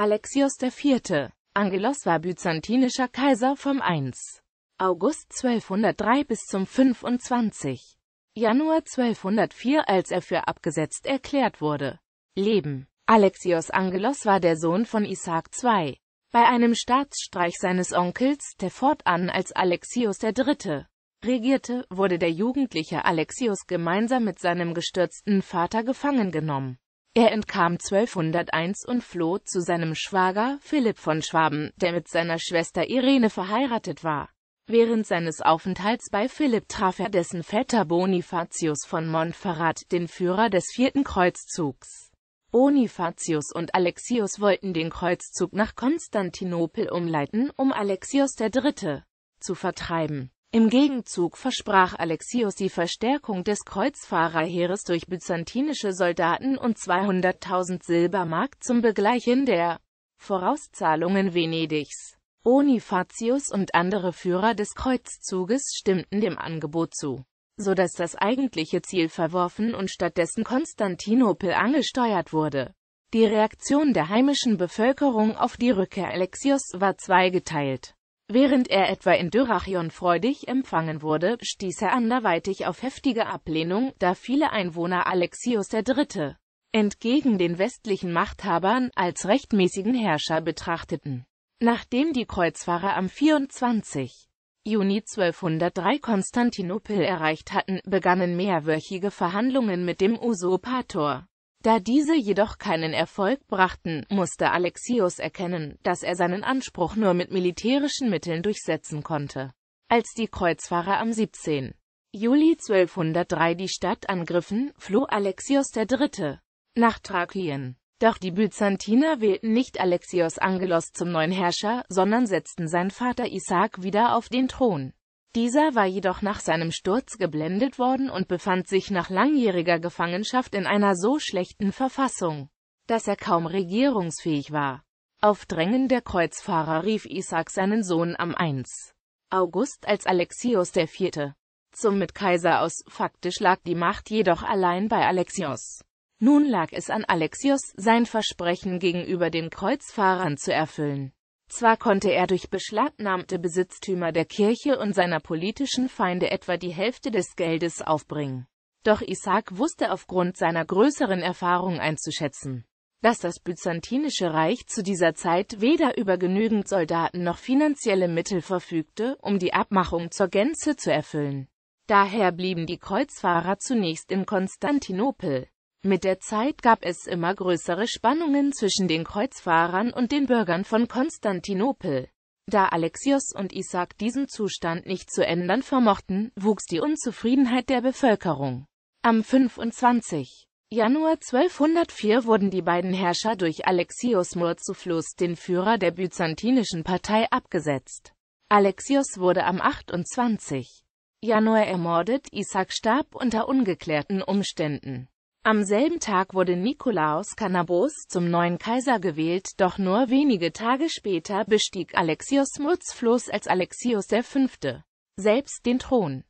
Alexios IV. Angelos war byzantinischer Kaiser vom 1. August 1203 bis zum 25. Januar 1204, als er für abgesetzt erklärt wurde. Leben Alexios Angelos war der Sohn von Isaac II. Bei einem Staatsstreich seines Onkels, der fortan als Alexios III. regierte, wurde der jugendliche Alexios gemeinsam mit seinem gestürzten Vater gefangen genommen. Er entkam 1201 und floh zu seinem Schwager Philipp von Schwaben, der mit seiner Schwester Irene verheiratet war. Während seines Aufenthalts bei Philipp traf er dessen Vetter Bonifatius von Montferrat, den Führer des vierten Kreuzzugs. Bonifatius und Alexius wollten den Kreuzzug nach Konstantinopel umleiten, um Alexios III. zu vertreiben. Im Gegenzug versprach Alexios die Verstärkung des Kreuzfahrerheeres durch byzantinische Soldaten und 200.000 Silbermark zum Begleichen der Vorauszahlungen Venedigs. Onifatius und andere Führer des Kreuzzuges stimmten dem Angebot zu, so dass das eigentliche Ziel verworfen und stattdessen Konstantinopel angesteuert wurde. Die Reaktion der heimischen Bevölkerung auf die Rückkehr Alexios war zweigeteilt. Während er etwa in Dyrrachion freudig empfangen wurde, stieß er anderweitig auf heftige Ablehnung, da viele Einwohner Alexios III. entgegen den westlichen Machthabern als rechtmäßigen Herrscher betrachteten. Nachdem die Kreuzfahrer am 24. Juni 1203 Konstantinopel erreicht hatten, begannen mehrwöchige Verhandlungen mit dem Usurpator. Da diese jedoch keinen Erfolg brachten, musste Alexios erkennen, dass er seinen Anspruch nur mit militärischen Mitteln durchsetzen konnte. Als die Kreuzfahrer am 17. Juli 1203 die Stadt angriffen, floh Alexios III. nach Thrakien. Doch die Byzantiner wählten nicht Alexios Angelos zum neuen Herrscher, sondern setzten seinen Vater Isaac wieder auf den Thron. Dieser war jedoch nach seinem Sturz geblendet worden und befand sich nach langjähriger Gefangenschaft in einer so schlechten Verfassung, dass er kaum regierungsfähig war. Auf Drängen der Kreuzfahrer rief Isaac seinen Sohn am 1. August als Alexios IV. zum Mitkaiser aus, faktisch lag die Macht jedoch allein bei Alexios. Nun lag es an Alexios, sein Versprechen gegenüber den Kreuzfahrern zu erfüllen. Zwar konnte er durch beschlagnahmte Besitztümer der Kirche und seiner politischen Feinde etwa die Hälfte des Geldes aufbringen. Doch Isaac wusste aufgrund seiner größeren Erfahrung einzuschätzen, dass das byzantinische Reich zu dieser Zeit weder über genügend Soldaten noch finanzielle Mittel verfügte, um die Abmachung zur Gänze zu erfüllen. Daher blieben die Kreuzfahrer zunächst in Konstantinopel. Mit der Zeit gab es immer größere Spannungen zwischen den Kreuzfahrern und den Bürgern von Konstantinopel. Da Alexios und Isaac diesen Zustand nicht zu ändern vermochten, wuchs die Unzufriedenheit der Bevölkerung. Am 25. Januar 1204 wurden die beiden Herrscher durch Alexios Murtzufluss, den Führer der byzantinischen Partei, abgesetzt. Alexios wurde am 28. Januar ermordet, Isaac starb unter ungeklärten Umständen. Am selben Tag wurde Nikolaus Cannabos zum neuen Kaiser gewählt, doch nur wenige Tage später bestieg Alexios Mutzfluss als Alexios V. selbst den Thron.